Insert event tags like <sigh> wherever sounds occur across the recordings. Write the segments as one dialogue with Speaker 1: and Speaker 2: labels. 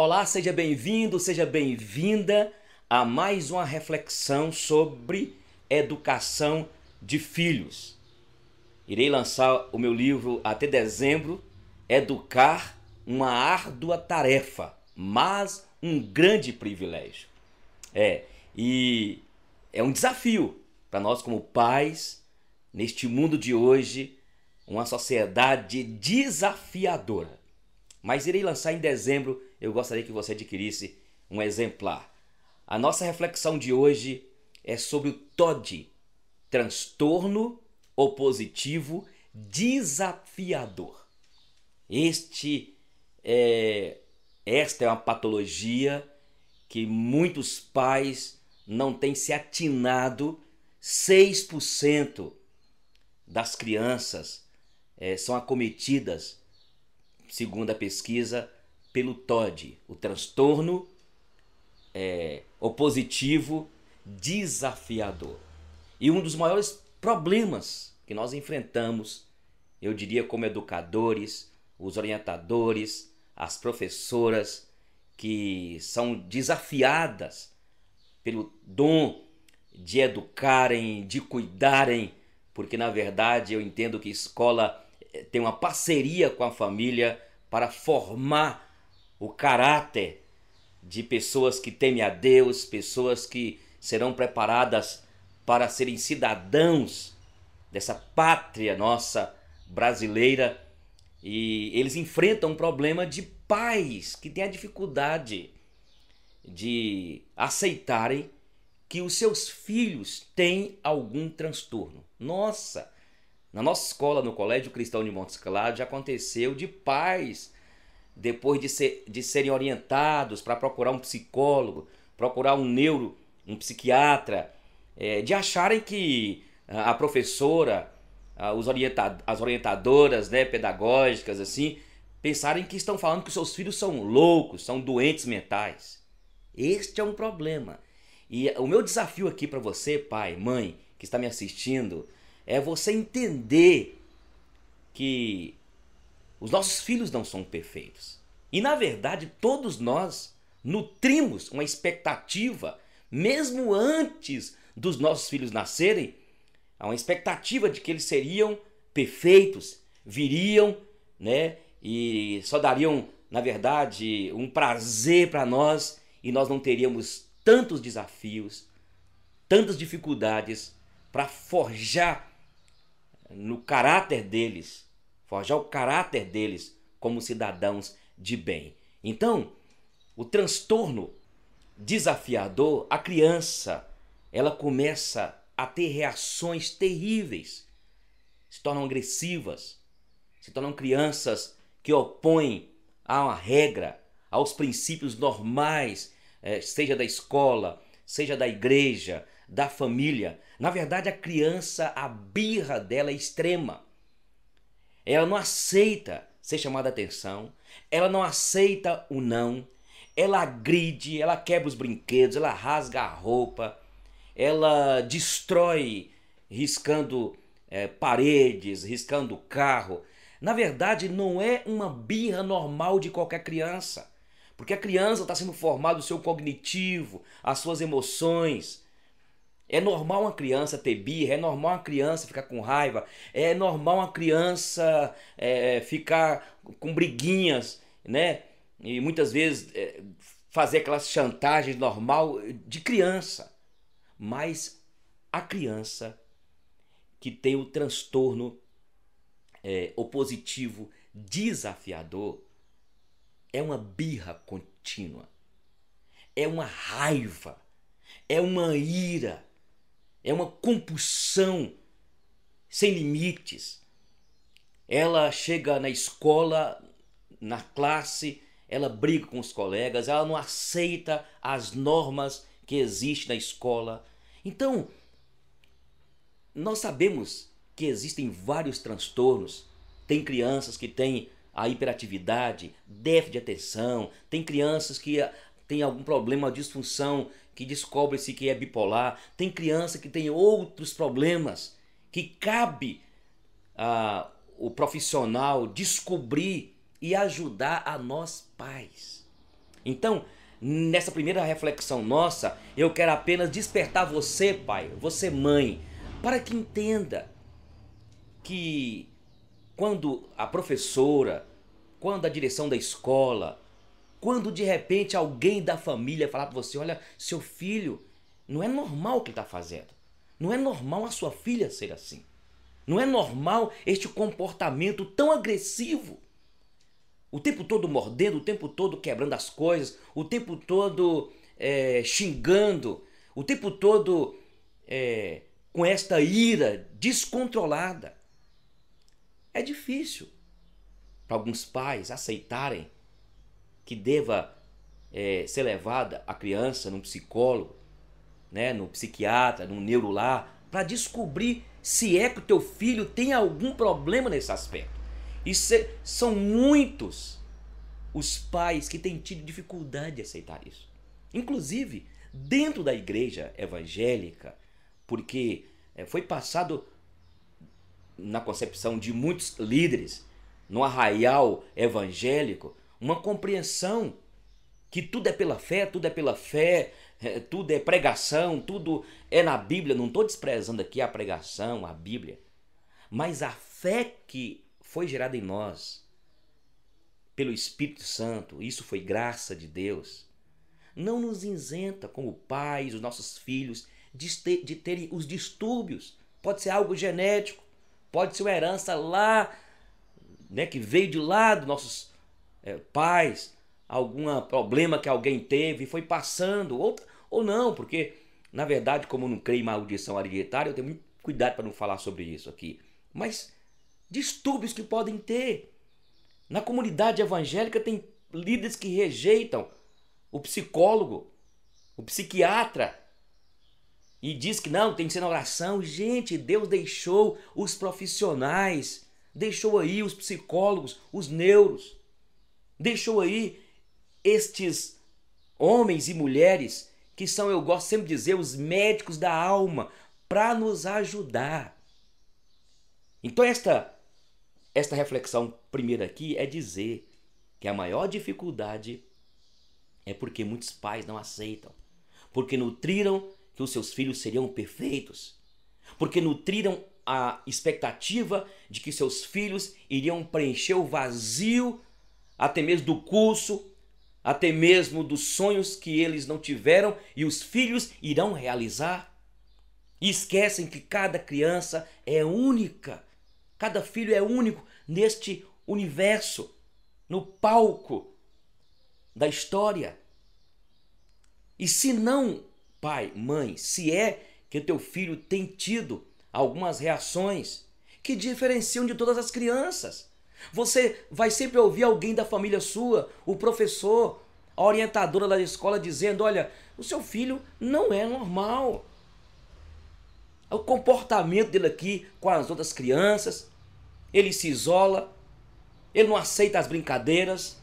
Speaker 1: Olá, seja bem-vindo, seja bem-vinda a mais uma reflexão sobre educação de filhos. Irei lançar o meu livro até dezembro, Educar, uma árdua tarefa, mas um grande privilégio. É, e é um desafio para nós como pais neste mundo de hoje, uma sociedade desafiadora. Mas irei lançar em dezembro eu gostaria que você adquirisse um exemplar. A nossa reflexão de hoje é sobre o TOD, transtorno opositivo desafiador. Este é, esta é uma patologia que muitos pais não têm se atinado. 6% das crianças é, são acometidas, segundo a pesquisa, pelo TOD, o transtorno é, opositivo desafiador. E um dos maiores problemas que nós enfrentamos, eu diria, como educadores, os orientadores, as professoras, que são desafiadas pelo dom de educarem, de cuidarem, porque na verdade eu entendo que escola eh, tem uma parceria com a família para formar o caráter de pessoas que temem a Deus, pessoas que serão preparadas para serem cidadãos dessa pátria nossa brasileira. E eles enfrentam um problema de pais que têm a dificuldade de aceitarem que os seus filhos têm algum transtorno. Nossa, na nossa escola, no Colégio Cristão de Montes Claros, já aconteceu de pais depois de, ser, de serem orientados para procurar um psicólogo, procurar um neuro, um psiquiatra, é, de acharem que a professora, os orienta as orientadoras né, pedagógicas, assim, pensarem que estão falando que seus filhos são loucos, são doentes mentais. Este é um problema. E o meu desafio aqui para você, pai, mãe, que está me assistindo, é você entender que os nossos filhos não são perfeitos. E na verdade, todos nós nutrimos uma expectativa, mesmo antes dos nossos filhos nascerem, há uma expectativa de que eles seriam perfeitos, viriam, né? E só dariam, na verdade, um prazer para nós e nós não teríamos tantos desafios, tantas dificuldades para forjar no caráter deles forjar o caráter deles como cidadãos de bem. Então, o transtorno desafiador, a criança, ela começa a ter reações terríveis, se tornam agressivas, se tornam crianças que opõem a uma regra, aos princípios normais, eh, seja da escola, seja da igreja, da família. Na verdade, a criança, a birra dela é extrema. Ela não aceita ser chamada atenção, ela não aceita o não, ela agride, ela quebra os brinquedos, ela rasga a roupa, ela destrói, riscando é, paredes, riscando carro. Na verdade, não é uma birra normal de qualquer criança, porque a criança está sendo formada o seu cognitivo, as suas emoções, é normal uma criança ter birra, é normal uma criança ficar com raiva, é normal uma criança é, ficar com briguinhas, né? E muitas vezes é, fazer aquelas chantagens normal de criança. Mas a criança que tem o transtorno é, opositivo desafiador é uma birra contínua, é uma raiva, é uma ira é uma compulsão sem limites. Ela chega na escola, na classe, ela briga com os colegas, ela não aceita as normas que existem na escola. Então, nós sabemos que existem vários transtornos. Tem crianças que têm a hiperatividade, déficit de atenção, tem crianças que ah, têm algum problema, de disfunção que descobre-se que é bipolar, tem criança que tem outros problemas, que cabe a ah, o profissional descobrir e ajudar a nós pais. Então, nessa primeira reflexão nossa, eu quero apenas despertar você, pai, você, mãe, para que entenda que quando a professora, quando a direção da escola, quando de repente alguém da família falar para você: olha, seu filho, não é normal o que ele está fazendo. Não é normal a sua filha ser assim. Não é normal este comportamento tão agressivo. O tempo todo mordendo, o tempo todo quebrando as coisas, o tempo todo é, xingando, o tempo todo é, com esta ira descontrolada. É difícil para alguns pais aceitarem que deva é, ser levada a criança num psicólogo, né, no psiquiatra, num neurolar, para descobrir se é que o teu filho tem algum problema nesse aspecto. E se, são muitos os pais que têm tido dificuldade de aceitar isso. Inclusive, dentro da igreja evangélica, porque é, foi passado na concepção de muitos líderes no arraial evangélico uma compreensão que tudo é pela fé, tudo é pela fé, é, tudo é pregação, tudo é na Bíblia. Não estou desprezando aqui a pregação, a Bíblia, mas a fé que foi gerada em nós pelo Espírito Santo, isso foi graça de Deus, não nos isenta como pais, os nossos filhos, de, ter, de terem os distúrbios. Pode ser algo genético, pode ser uma herança lá, né, que veio de lá dos nossos é, pais, algum problema que alguém teve, e foi passando, ou, ou não, porque na verdade, como não creio em maldição hereditária, eu tenho muito cuidado para não falar sobre isso aqui. Mas distúrbios que podem ter. Na comunidade evangélica tem líderes que rejeitam o psicólogo, o psiquiatra, e diz que não, tem que ser na oração. Gente, Deus deixou os profissionais, deixou aí os psicólogos, os neuros, deixou aí estes homens e mulheres que são, eu gosto sempre de dizer, os médicos da alma para nos ajudar. Então esta esta reflexão primeira aqui é dizer que a maior dificuldade é porque muitos pais não aceitam, porque nutriram que os seus filhos seriam perfeitos, porque nutriram a expectativa de que seus filhos iriam preencher o vazio até mesmo do curso, até mesmo dos sonhos que eles não tiveram e os filhos irão realizar. E esquecem que cada criança é única, cada filho é único neste universo, no palco da história. E se não, pai, mãe, se é que teu filho tem tido algumas reações que diferenciam de todas as crianças, você vai sempre ouvir alguém da família sua, o professor, a orientadora da escola dizendo: olha, o seu filho não é normal. O comportamento dele aqui com as outras crianças, ele se isola, ele não aceita as brincadeiras,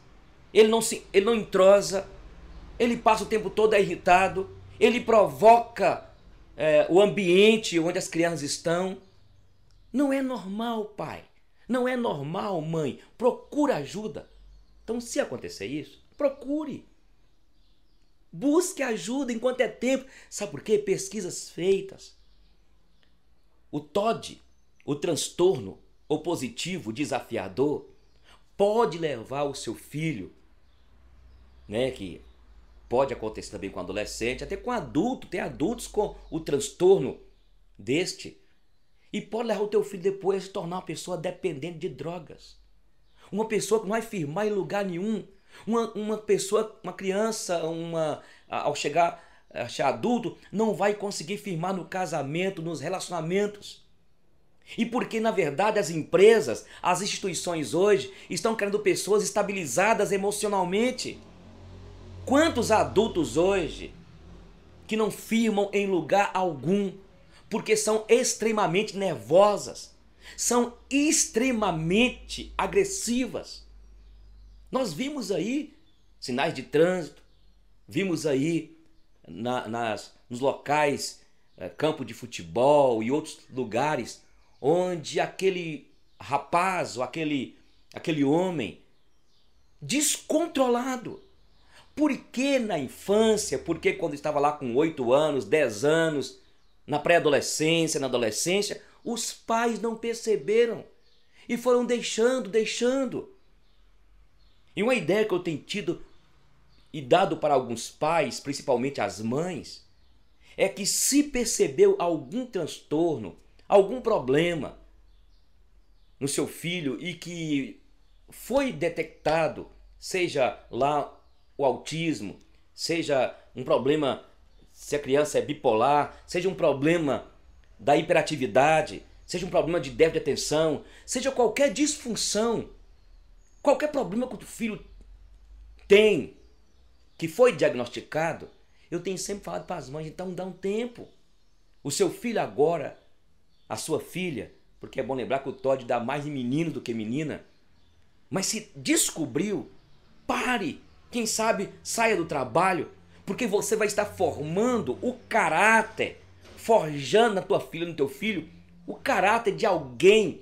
Speaker 1: ele não se, ele não entrosa, ele passa o tempo todo irritado, ele provoca é, o ambiente onde as crianças estão. Não é normal, pai. Não é normal, mãe. Procura ajuda. Então, se acontecer isso, procure. Busque ajuda enquanto é tempo. Sabe por quê? Pesquisas feitas. O TOD, o transtorno opositivo desafiador, pode levar o seu filho, né, que pode acontecer também com adolescente, até com adulto, tem adultos com o transtorno deste e pode levar o teu filho depois a se tornar uma pessoa dependente de drogas. Uma pessoa que não vai firmar em lugar nenhum. Uma, uma pessoa, uma criança, uma ao chegar a ser adulto, não vai conseguir firmar no casamento, nos relacionamentos. E porque, na verdade, as empresas, as instituições hoje estão querendo pessoas estabilizadas emocionalmente. Quantos adultos hoje que não firmam em lugar algum porque são extremamente nervosas, são extremamente agressivas. Nós vimos aí sinais de trânsito, vimos aí na, nas, nos locais, eh, campo de futebol e outros lugares, onde aquele rapaz ou aquele, aquele homem descontrolado. Por que na infância, por que quando estava lá com 8 anos, 10 anos, na pré-adolescência, na adolescência, os pais não perceberam e foram deixando, deixando. E uma ideia que eu tenho tido e dado para alguns pais, principalmente as mães, é que se percebeu algum transtorno, algum problema no seu filho e que foi detectado, seja lá o autismo, seja um problema se a criança é bipolar, seja um problema da hiperatividade, seja um problema de déficit de atenção, seja qualquer disfunção, qualquer problema que o filho tem, que foi diagnosticado, eu tenho sempre falado para as mães, então dá um tempo. O seu filho agora, a sua filha, porque é bom lembrar que o Todd dá mais de menino do que menina, mas se descobriu, pare. Quem sabe saia do trabalho, porque você vai estar formando o caráter, forjando na tua filha, no teu filho, o caráter de alguém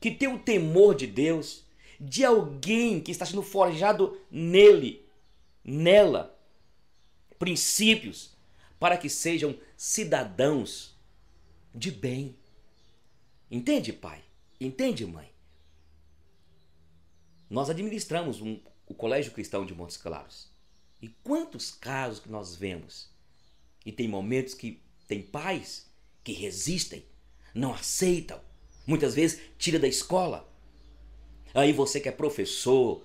Speaker 1: que tem o temor de Deus, de alguém que está sendo forjado nele, nela, princípios para que sejam cidadãos de bem. Entende, pai? Entende, mãe? Nós administramos um, o Colégio Cristão de Montes Claros. E quantos casos que nós vemos? E tem momentos que tem pais que resistem, não aceitam, muitas vezes tira da escola. Aí você que é professor,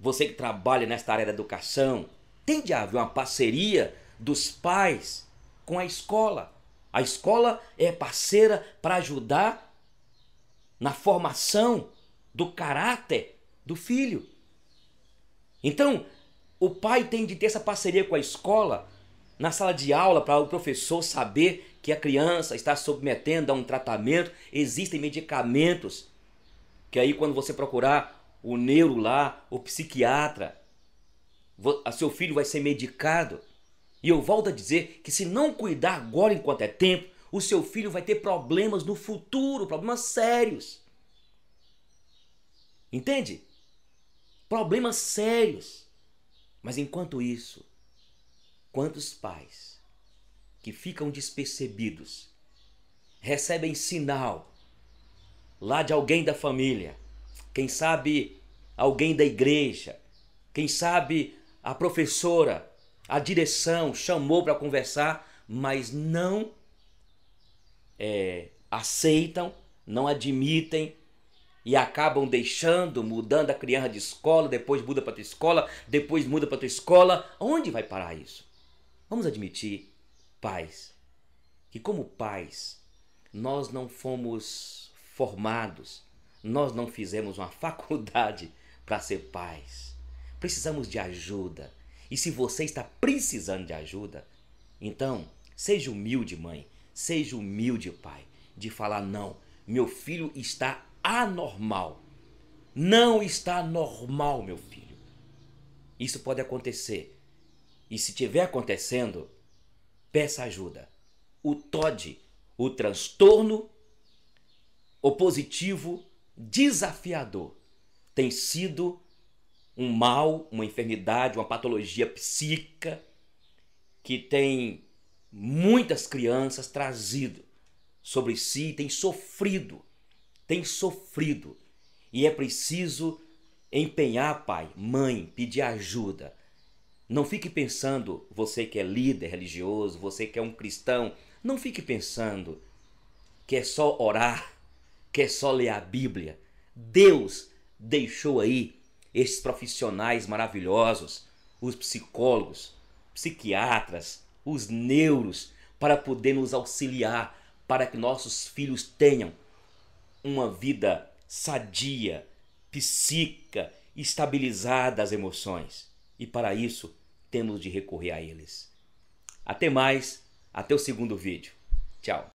Speaker 1: você que trabalha nesta área da educação, tem de haver uma parceria dos pais com a escola. A escola é parceira para ajudar na formação do caráter do filho. Então, o pai tem de ter essa parceria com a escola na sala de aula para o professor saber que a criança está submetendo a um tratamento, existem medicamentos que aí quando você procurar o neuro lá, o psiquiatra, seu filho vai ser medicado. E eu volto a dizer que se não cuidar agora enquanto é tempo, o seu filho vai ter problemas no futuro, problemas sérios. Entende? Problemas sérios. Mas enquanto isso, quantos pais que ficam despercebidos recebem sinal lá de alguém da família, quem sabe alguém da igreja, quem sabe a professora, a direção chamou para conversar, mas não é, aceitam, não admitem, e acabam deixando, mudando a criança de escola, depois muda para tua escola, depois muda para tua escola. Onde vai parar isso? Vamos admitir, pais, que como pais, nós não fomos formados, nós não fizemos uma <laughs> faculdade para ser pais. Precisamos de ajuda. E se você está precisando de ajuda, então seja humilde, mãe, seja humilde, pai, de falar não. Meu filho está anormal. Não está normal, meu filho. Isso pode acontecer. E se estiver acontecendo, peça ajuda. O TOD, o transtorno opositivo desafiador, tem sido um mal, uma enfermidade, uma patologia psíquica que tem muitas crianças trazido sobre si, tem sofrido tem sofrido e é preciso empenhar, pai, mãe, pedir ajuda. Não fique pensando, você que é líder religioso, você que é um cristão, não fique pensando que é só orar, que é só ler a Bíblia. Deus deixou aí esses profissionais maravilhosos, os psicólogos, psiquiatras, os neuros, para poder nos auxiliar para que nossos filhos tenham uma vida sadia, psíquica, estabilizada às emoções. E para isso, temos de recorrer a eles. Até mais, até o segundo vídeo. Tchau.